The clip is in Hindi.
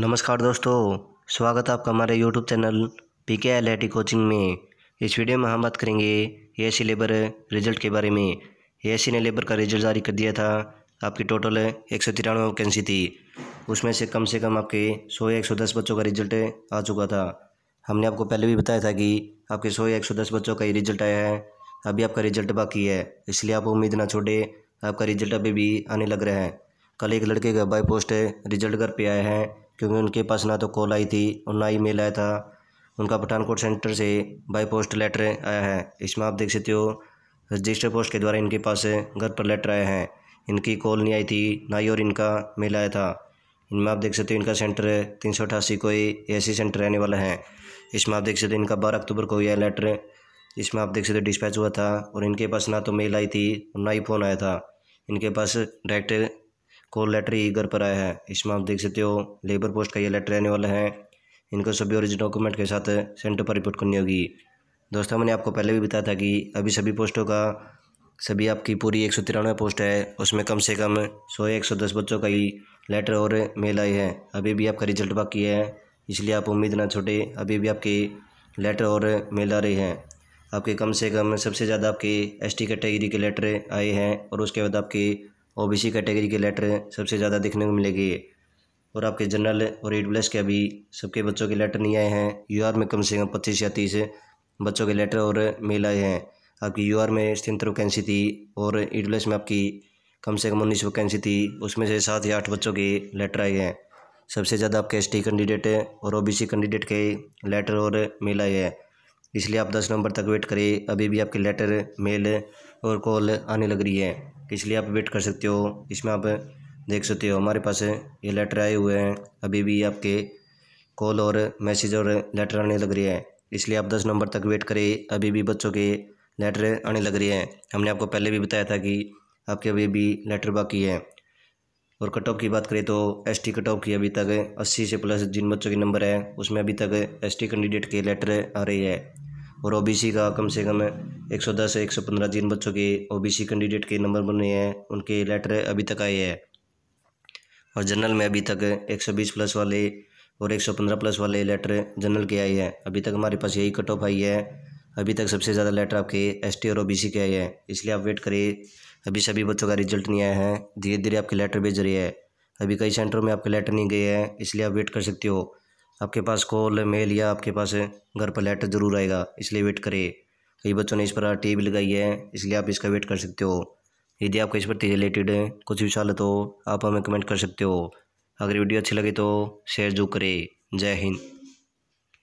नमस्कार दोस्तों स्वागत है आपका हमारे YouTube channel P K L I coaching में इस वीडियो में हम बात करेंगे ए सी लेबर रिजल्ट के बारे में ए सी ने लेबर का रिजल्ट जारी कर दिया था आपकी टोटल एक सौ तिरानवे वैकेंसी थी उसमें से कम से कम आपके सौ एक सौ दस बच्चों का रिजल्ट आ चुका था हमने आपको पहले भी बताया था कि आपके सौ एक सौ दस बच्चों का ही रिजल्ट आया है अभी आपका रिजल्ट बाकी है इसलिए आप उम्मीद ना छोड़े आपका रिजल्ट अभी भी आने लग रहा है कल एक लड़के का बाई पोस्ट रिजल्ट घर पर आया है क्योंकि उनके पास ना तो कॉल आई थी और ना ही मेल आया था उनका पठानकोट सेंटर से बाई पोस्ट लेटर आया है इसमें आप देख सकते हो रजिस्टर पोस्ट के द्वारा इनके पास घर पर लेटर आए हैं इनकी कॉल नहीं आई थी ना ही और इनका मेल आया था इनमें आप देख सकते हो इनका सेंटर तीन सौ अठासी को ए सी सेंटर रहने वाला है इसमें आप देख सकते हो इनका बारह अक्टूबर को यह लेटर इसमें आप देख सकते हो डिस्पैच हुआ था और इनके पास ना तो मेल आई थी और ना ही फ़ोन आया था इनके पास डायरेक्ट को लेटर ही घर पर आया है इसमें आप देख सकते हो लेबर पोस्ट का ये लेटर आने वाला है इनको सभी ओरिजिनल डॉक्यूमेंट के साथ सेंटर पर रिपोर्ट करनी होगी दोस्तों मैंने आपको पहले भी बताया था कि अभी सभी पोस्टों का सभी आपकी पूरी एक सौ तिरानवे पोस्ट है उसमें कम से कम सौ एक सौ दस बच्चों का ही लेटर और मेल आई है अभी भी आपका रिजल्ट बाकी है इसलिए आप उम्मीद ना छोटे अभी भी आपके लेटर और मेल आ रहे हैं आपके कम से कम सबसे ज़्यादा आपके एसटी कैटेगरी के लेटर आए हैं और उसके बाद आपके ओबीसी कैटेगरी के लेटर सबसे ज़्यादा देखने को मिलेंगे और आपके जनरल और एट प्लस के अभी सबके बच्चों के लेटर नहीं आए हैं यू में कम से कम पच्चीस या तीस बच्चों के लेटर और मेल आए हैं आपकी यू में स्थित वैकेंसी थी और एट प्लस में आपकी कम से कम उन्नीस वैकेंसी थी उसमें से सात या आठ बच्चों के लेटर आए हैं सबसे ज़्यादा आपके एस कैंडिडेट और ओ कैंडिडेट के लेटर और मेल आए हैं इसलिए आप दस नंबर तक वेट करें अभी भी आपके लेटर मेल और कॉल आने लग रही है इसलिए आप वेट कर सकते हो इसमें आप देख सकते हो हमारे पास ये लेटर आए हुए हैं अभी भी आपके कॉल और मैसेज और लेटर आने लग रही है इसलिए आप दस नंबर तक वेट करें अभी भी बच्चों के लेटर आने लग रही है हमने आपको पहले भी बताया था कि आपके अभी भी लेटर बाकी है और कट ऑफ की बात करें तो एस टी कट ऑफ की अभी तक अस्सी से प्लस जिन बच्चों के नंबर है उसमें अभी तक एस टी कैंडिडेट के लेटर आ रही है और ओबीसी का कम से कम एक सौ दस एक सौ पंद्रह जिन बच्चों के ओबीसी कैंडिडेट के नंबर बने हैं उनके लेटर अभी तक आए हैं और जनरल में अभी तक एक सौ बीस प्लस वाले और एक सौ पंद्रह प्लस वाले लेटर जनरल के आए हैं अभी तक हमारे पास यही कट ऑफ आई है अभी तक सबसे ज़्यादा लेटर आपके एस और ओ के आए हैं इसलिए आप वेट करिए अभी सभी बच्चों का रिजल्ट नहीं आया है धीरे धीरे आपके लेटर भेज रही है अभी कई सेंटरों में आपके लेटर नहीं गए हैं इसलिए आप वेट कर सकते हो आपके पास कॉल मेल या आपके पास घर पर लेटर ज़रूर आएगा इसलिए वेट करें कई बच्चों ने इस पर टी भी लगाई है इसलिए आप इसका वेट कर सकते हो यदि आपको इस पर रिलेटेड कुछ भी सवाल तो आप हमें कमेंट कर सकते हो अगर वीडियो अच्छी लगे तो शेयर जरूर करें जय हिंद